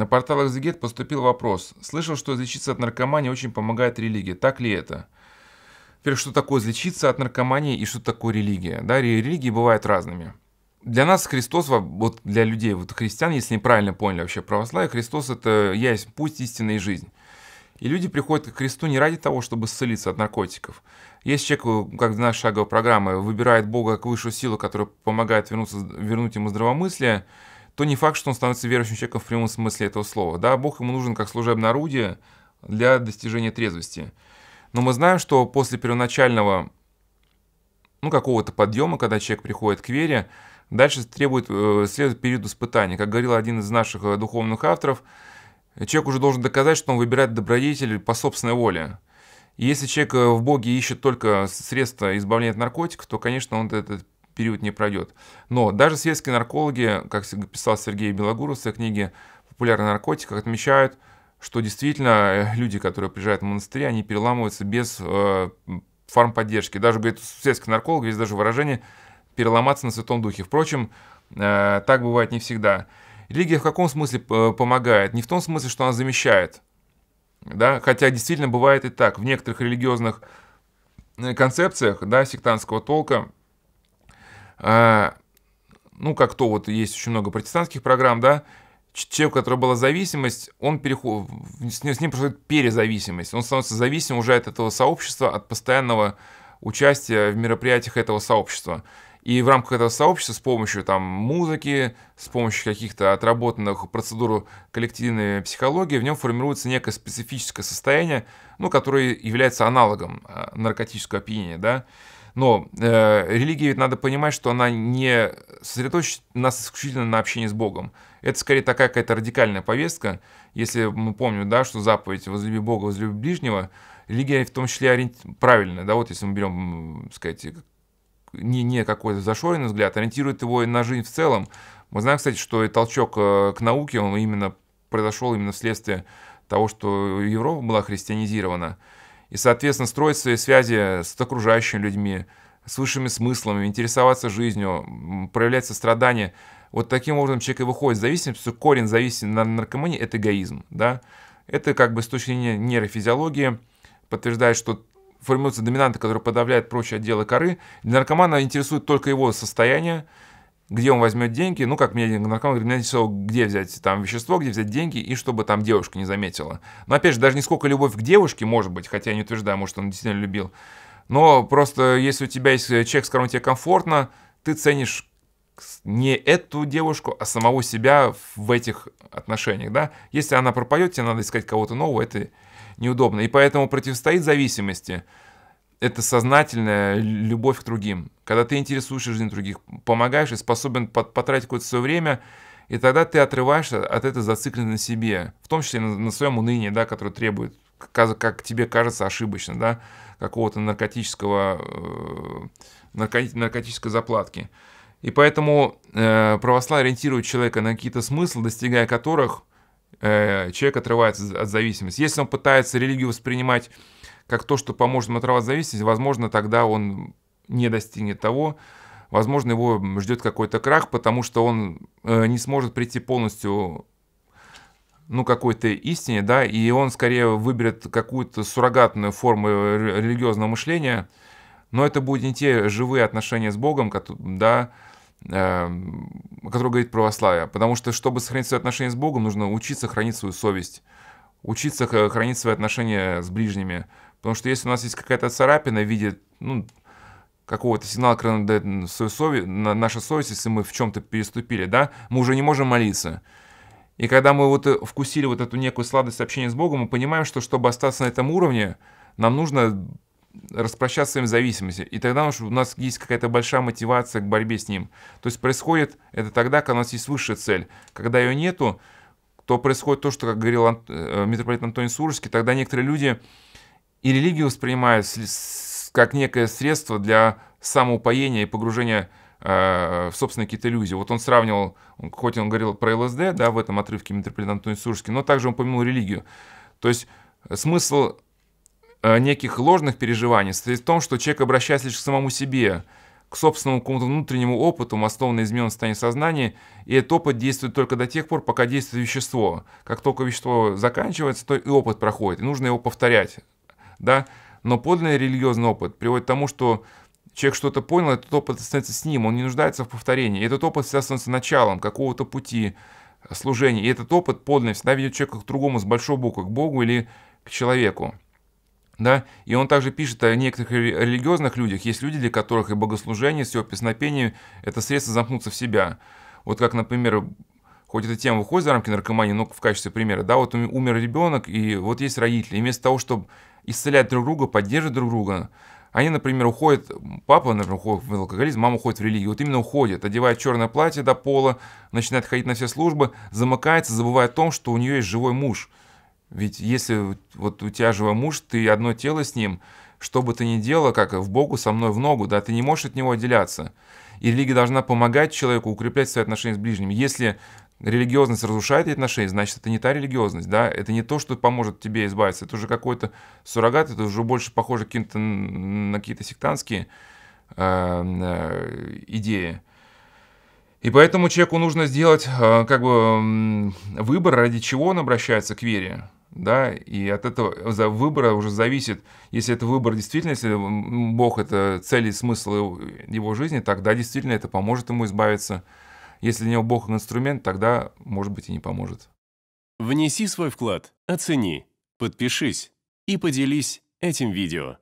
На порталах Зигет поступил вопрос. Слышал, что излечиться от наркомании очень помогает религия. Так ли это? Теперь, что такое излечиться от наркомании и что такое религия? Да, религии бывают разными. Для нас Христос, вот для людей, вот христиан, если неправильно поняли вообще православие, Христос – это я есть путь, истина и жизнь. И люди приходят к Христу не ради того, чтобы исцелиться от наркотиков. Если человек, как для нашей шаговой программы, выбирает Бога как высшую силу, которая помогает вернуться, вернуть ему здравомыслие, то не факт, что он становится верующим человеком в прямом смысле этого слова. Да, Бог ему нужен как служебное орудие для достижения трезвости. Но мы знаем, что после первоначального ну, какого-то подъема, когда человек приходит к вере, дальше требует, э, следует период испытаний. Как говорил один из наших э, духовных авторов, человек уже должен доказать, что он выбирает добродетель по собственной воле. И если человек э, в Боге ищет только средства избавления от наркотиков, то, конечно, он этот период не пройдет. Но даже светские наркологи, как писал Сергей Белогуров в своей книге «Популярный наркотик», отмечают, что действительно э, люди, которые приезжают в монастырь, они переламываются без э, фармподдержки. Даже, говорит, у нарколог есть даже выражение «переломаться на святом духе». Впрочем, э, так бывает не всегда. Религия в каком смысле э, помогает? Не в том смысле, что она замещает. Да? Хотя действительно бывает и так. В некоторых религиозных э, концепциях да, сектантского толка – а, ну, как то вот есть очень много протестантских программ, да, человек, у которого была зависимость, он переход, с ним, с ним происходит перезависимость. Он становится зависим уже от этого сообщества, от постоянного участия в мероприятиях этого сообщества. И в рамках этого сообщества с помощью там, музыки, с помощью каких-то отработанных процедур коллективной психологии в нем формируется некое специфическое состояние, ну, которое является аналогом а, наркотического опьянения. Да? Но э, религия ведь надо понимать, что она не сосредоточена нас исключительно на общении с Богом. Это скорее такая какая-то радикальная повестка. Если мы помним, да, что заповедь «возлюби Бога, возлюби ближнего», религия в том числе ориент... правильная, да, вот если мы берем, так сказать, не, не какой-то зашоренный взгляд, ориентирует его на жизнь в целом. Мы знаем, кстати, что и толчок э, к науке, он именно произошел именно вследствие того, что Европа была христианизирована и, соответственно, строить свои связи с окружающими людьми, с высшими смыслами, интересоваться жизнью, проявлять сострадание. Вот таким образом человек и выходит из зависимости. Корень зависимости на наркомании – это эгоизм. Да? Это как бы с точки зрения нейрофизиологии подтверждает, что формируются доминанты, которые подавляют прочие отделы коры. Для наркомана интересует только его состояние, где он возьмет деньги, ну, как мне наркоман говорит, меня интересовало, где взять там вещество, где взять деньги, и чтобы там девушка не заметила. Но, опять же, даже не сколько любовь к девушке, может быть, хотя я не утверждаю, может, он действительно любил, но просто если у тебя есть э, человек, с которым тебе комфортно, ты ценишь не эту девушку, а самого себя в этих отношениях, да? Если она пропадет, тебе надо искать кого-то нового, это неудобно. И поэтому противостоит зависимости это сознательная любовь к другим. Когда ты интересуешься жизнью других, помогаешь и способен потратить какое-то свое время, и тогда ты отрываешься от этого, зацикленности на себе, в том числе на, своем унынии, да, которое требует, как, тебе кажется, ошибочно, да, какого-то наркотического, э, наркотической заплатки. И поэтому э, православие ориентирует человека на какие-то смыслы, достигая которых э, человек отрывается от зависимости. Если он пытается религию воспринимать как то, что поможет ему оторвать зависимость, возможно, тогда он не достигнет того, возможно, его ждет какой-то крах, потому что он э, не сможет прийти полностью ну, какой-то истине, да, и он скорее выберет какую-то суррогатную форму религиозного мышления, но это будут не те живые отношения с Богом, да, э, который говорит православие. Потому что, чтобы сохранить свои отношения с Богом, нужно учиться хранить свою совесть, учиться хранить свои отношения с ближними, Потому что если у нас есть какая-то царапина в виде ну, какого-то сигнала, который дает совесть, наша совесть, если мы в чем-то переступили, да, мы уже не можем молиться. И когда мы вот э, вкусили вот эту некую сладость общения с Богом, мы понимаем, что чтобы остаться на этом уровне, нам нужно распрощаться с своими зависимостями. И тогда у нас есть какая-то большая мотивация к борьбе с ним. То есть происходит это тогда, когда у нас есть высшая цель. Когда ее нету, то происходит то, что, как говорил э, митрополит Антоний Сурожский, тогда некоторые люди и религию воспринимают как некое средство для самоупоения и погружения э, в собственные какие-то иллюзии. Вот он сравнивал, хоть он говорил про ЛСД, да, в этом отрывке митрополит Антоний Сурский, но также он помянул религию. То есть э, смысл э, неких ложных переживаний состоит в том, что человек обращается лишь к самому себе, к собственному какому-то внутреннему опыту, основанной на измененном состоянии сознания, и этот опыт действует только до тех пор, пока действует вещество. Как только вещество заканчивается, то и опыт проходит, и нужно его повторять да, но подлинный религиозный опыт приводит к тому, что человек что-то понял, этот опыт становится с ним, он не нуждается в повторении. И этот опыт всегда становится началом какого-то пути служения. И этот опыт подлинный всегда ведет человека к другому с большого буквы, к Богу или к человеку. Да? И он также пишет о некоторых религиозных людях. Есть люди, для которых и богослужение, все песнопение – это средство замкнуться в себя. Вот как, например, хоть эта тема выходит за рамки наркомании, но в качестве примера, да, вот умер ребенок, и вот есть родители, и вместо того, чтобы исцелять друг друга, поддерживать друг друга. Они, например, уходят, папа, например, уходит в алкоголизм, мама уходит в религию. Вот именно уходит, одевает черное платье до пола, начинает ходить на все службы, замыкается, забывая о том, что у нее есть живой муж. Ведь если вот у тебя живой муж, ты одно тело с ним, что бы ты ни делал, как в Богу со мной в ногу, да, ты не можешь от него отделяться. И религия должна помогать человеку укреплять свои отношения с ближними. Если религиозность разрушает эти отношения, значит, это не та религиозность, да, это не то, что поможет тебе избавиться, это уже какой-то суррогат, это уже больше похоже каким-то, на какие-то сектантские э, э, идеи. И поэтому человеку нужно сделать э, как бы выбор, ради чего он обращается к вере, да, и от этого за выбора уже зависит, если это выбор действительно, если Бог это цель и смысл его жизни, тогда действительно это поможет ему избавиться от если не бог инструмент, тогда, может быть, и не поможет. Внеси свой вклад, оцени, подпишись и поделись этим видео.